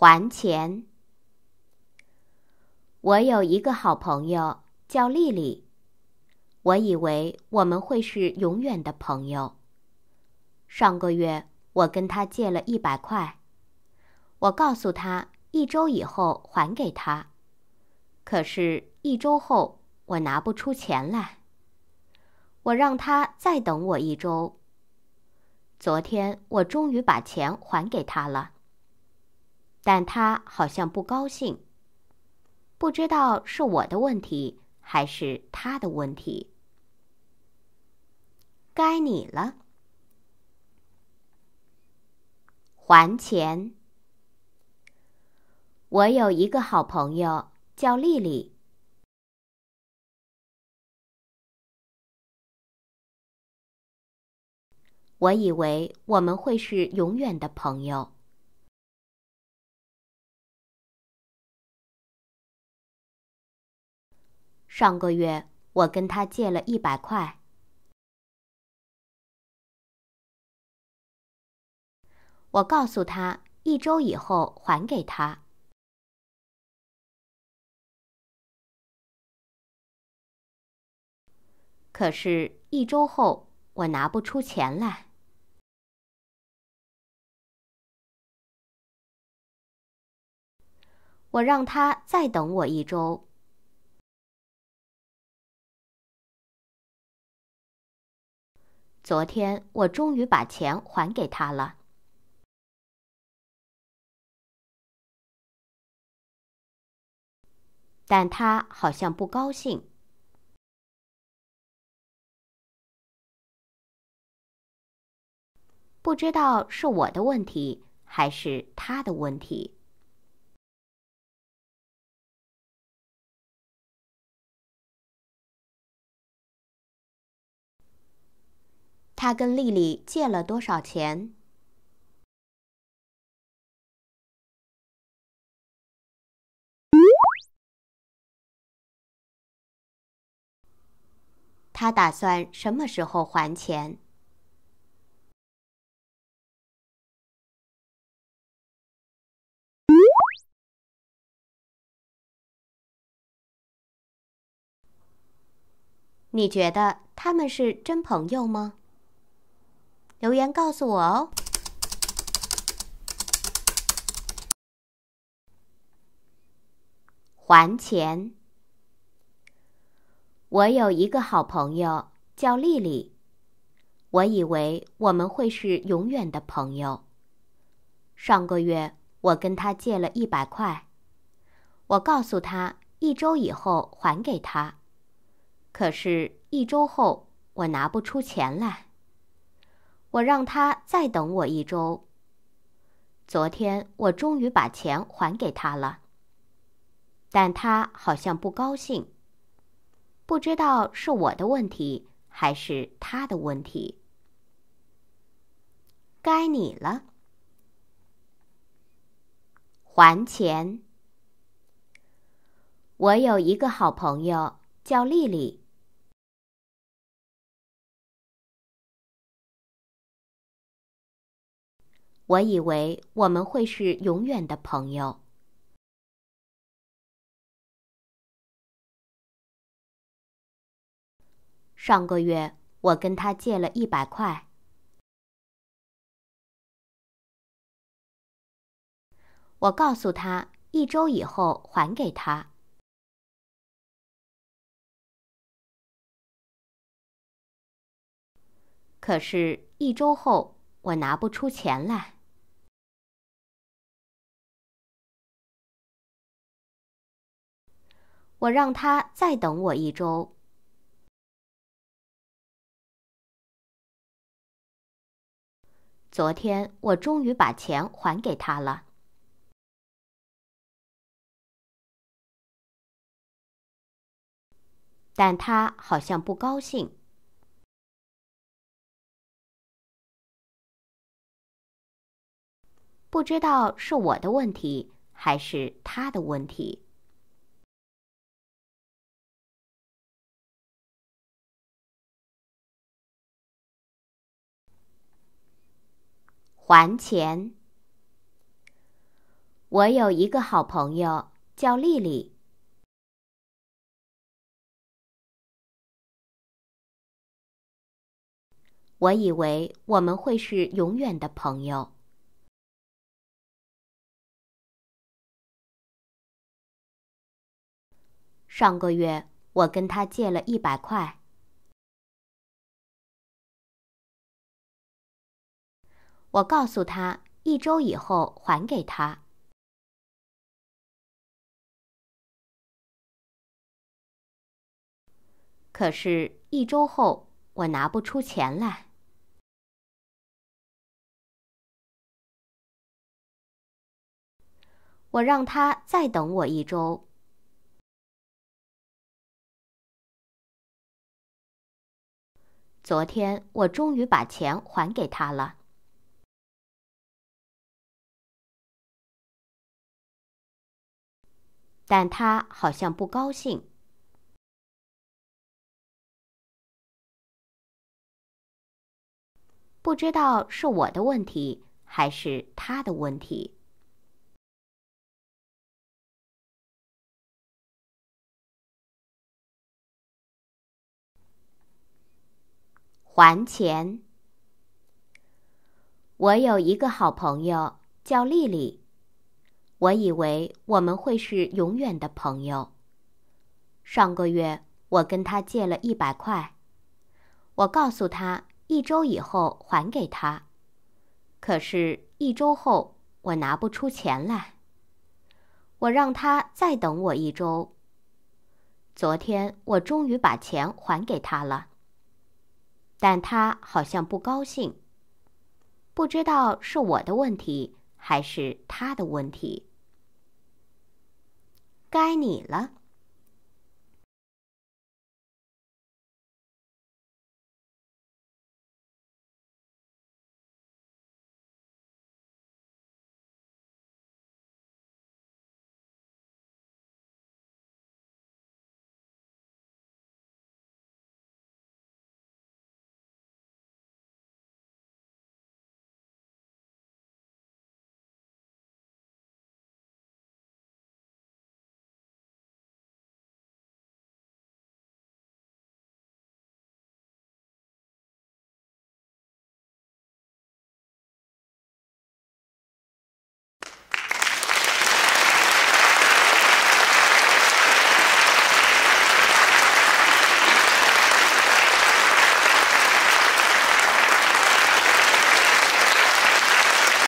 还钱。我有一个好朋友叫丽丽，我以为我们会是永远的朋友。上个月我跟她借了一百块，我告诉她一周以后还给她，可是一周后我拿不出钱来，我让她再等我一周。昨天我终于把钱还给她了。但他好像不高兴，不知道是我的问题还是他的问题。该你了，还钱！我有一个好朋友叫丽丽，我以为我们会是永远的朋友。上个月我跟他借了一百块，我告诉他一周以后还给他。可是，一周后我拿不出钱来，我让他再等我一周。昨天我终于把钱还给他了，但他好像不高兴，不知道是我的问题还是他的问题。他跟丽丽借了多少钱？他打算什么时候还钱？你觉得他们是真朋友吗？留言告诉我哦。还钱！我有一个好朋友叫丽丽，我以为我们会是永远的朋友。上个月我跟她借了一百块，我告诉她一周以后还给她，可是，一周后我拿不出钱来。我让他再等我一周。昨天我终于把钱还给他了，但他好像不高兴，不知道是我的问题还是他的问题。该你了，还钱。我有一个好朋友叫丽丽。我以为我们会是永远的朋友。上个月我跟他借了一百块，我告诉他一周以后还给他。可是，一周后我拿不出钱来。我让他再等我一周。昨天我终于把钱还给他了，但他好像不高兴，不知道是我的问题还是他的问题。还钱！我有一个好朋友叫丽丽。我以为我们会是永远的朋友。上个月我跟他借了一百块。我告诉他一周以后还给他。可是，一周后我拿不出钱来。我让他再等我一周。昨天，我终于把钱还给他了。但他好像不高兴，不知道是我的问题还是他的问题。还钱！我有一个好朋友叫丽丽。我以为我们会是永远的朋友。上个月我跟他借了一百块，我告诉他一周以后还给他。可是，一周后我拿不出钱来。我让他再等我一周。昨天我终于把钱还给他了，但他好像不高兴。不知道是我的问题还是他的问题。该你了。